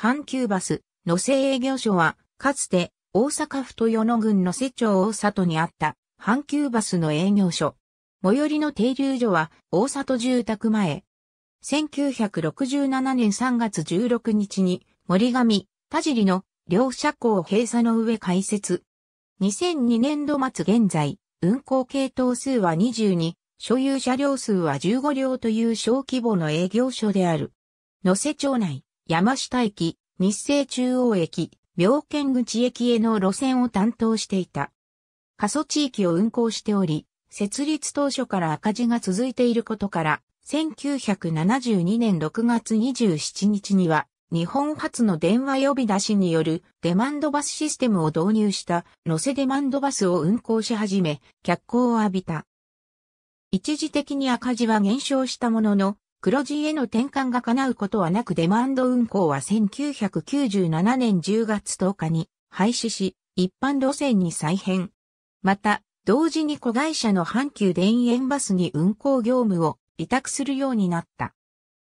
阪急バス、の瀬営業所は、かつて、大阪府豊野郡の瀬町大里にあった、阪急バスの営業所。最寄りの停留所は、大里住宅前。1967年3月16日に、森上、田尻の両車庫を閉鎖の上開設。2002年度末現在、運行系統数は22、所有車両数は15両という小規模の営業所である。野瀬町内、山下駅、日清中央駅、妙見口駅への路線を担当していた。過疎地域を運行しており、設立当初から赤字が続いていることから、1972年6月27日には、日本初の電話呼び出しによるデマンドバスシステムを導入した乗せデマンドバスを運行し始め、脚光を浴びた。一時的に赤字は減少したものの、黒字への転換が叶うことはなくデマンド運行は1997年10月10日に廃止し、一般路線に再編。また、同時に子会社の阪急田園バスに運行業務を委託するようになった。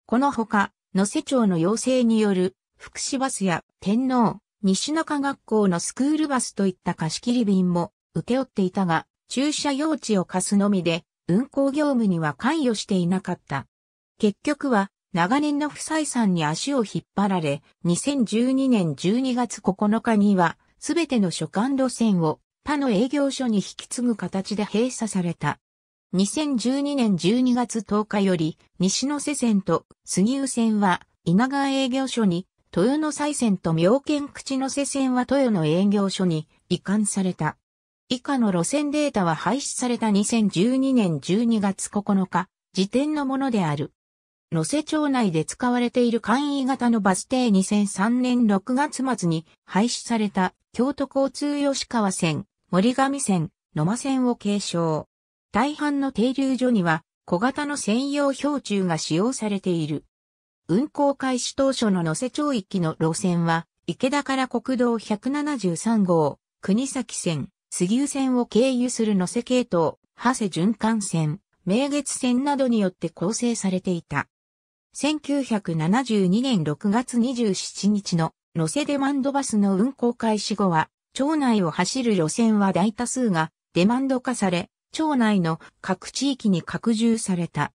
このほか、野瀬町の要請による福祉バスや天皇、西中学校のスクールバスといった貸し切り便も受け負っていたが、駐車用地を貸すのみで運行業務には関与していなかった。結局は、長年の不採算に足を引っ張られ、2012年12月9日には、すべての所管路線を他の営業所に引き継ぐ形で閉鎖された。2012年12月10日より、西野瀬線と杉生線は稲川営業所に、豊野西線と妙見口の瀬線は豊野営業所に移管された。以下の路線データは廃止された2012年12月9日、時点のものである。能勢町内で使われている簡易型のバス停2003年6月末に廃止された京都交通吉川線、森上線、野間線を継承。大半の停留所には小型の専用標柱が使用されている。運行開始当初の能勢町きの路線は池田から国道173号、国崎線、杉湯線を経由する能勢系統、長谷循環線、名月線などによって構成されていた。1972年6月27日のロセデマンドバスの運行開始後は、町内を走る路線は大多数がデマンド化され、町内の各地域に拡充された。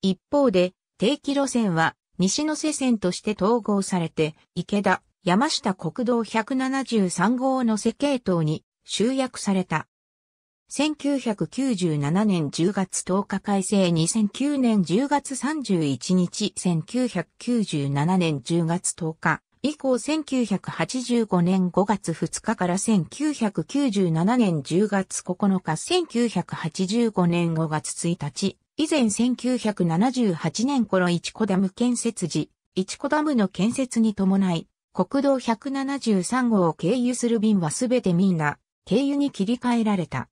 一方で、定期路線は西野瀬線として統合されて、池田、山下国道173号の瀬系統に集約された。1997年10月10日改正2009年10月31日1997年10月10日以降1985年5月2日から1997年10月9日1985年5月1日以前1978年頃一子ダム建設時一子ダムの建設に伴い国道173号を経由する便はすべてみんな経由に切り替えられた。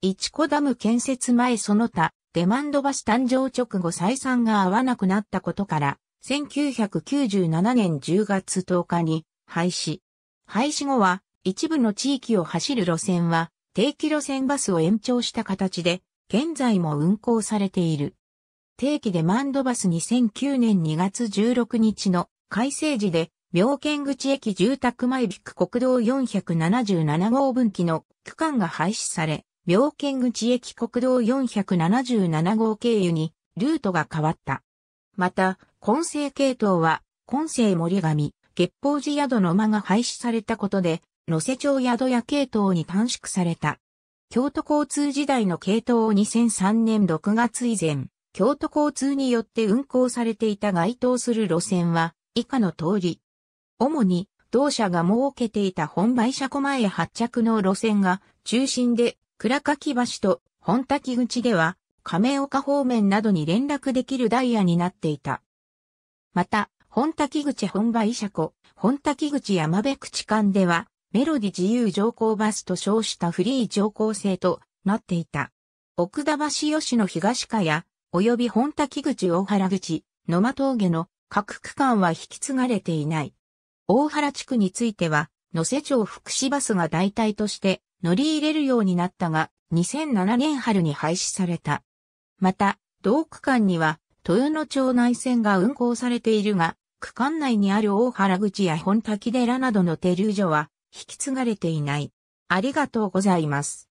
一子ダム建設前その他、デマンド橋誕生直後採算が合わなくなったことから、1997年10月10日に廃止。廃止後は、一部の地域を走る路線は、定期路線バスを延長した形で、現在も運行されている。定期デマンドバス2009年2月16日の改正時で、妙見口駅住宅前ビック国道477号分岐の区間が廃止され、妙見口駅国道477号経由にルートが変わった。また、混成系統は、混成森上、月報寺宿の間が廃止されたことで、野瀬町宿屋系統に短縮された。京都交通時代の系統を2003年6月以前、京都交通によって運行されていた該当する路線は、以下の通り。主に、同社が設けていた本売車庫前発着の路線が中心で倉垣橋と本滝口では、亀岡方面などに連絡できるダイヤになっていた。また、本滝口本場医者湖、本滝口山辺口間では、メロディ自由乗降バスと称したフリー乗降制となっていた。奥田橋吉野東下や、及び本滝口大原口、野間峠の各区間は引き継がれていない。大原地区については、野瀬町福祉バスが代替として乗り入れるようになったが、2007年春に廃止された。また、同区間には、豊野町内線が運行されているが、区間内にある大原口や本滝寺などの停留所は、引き継がれていない。ありがとうございます。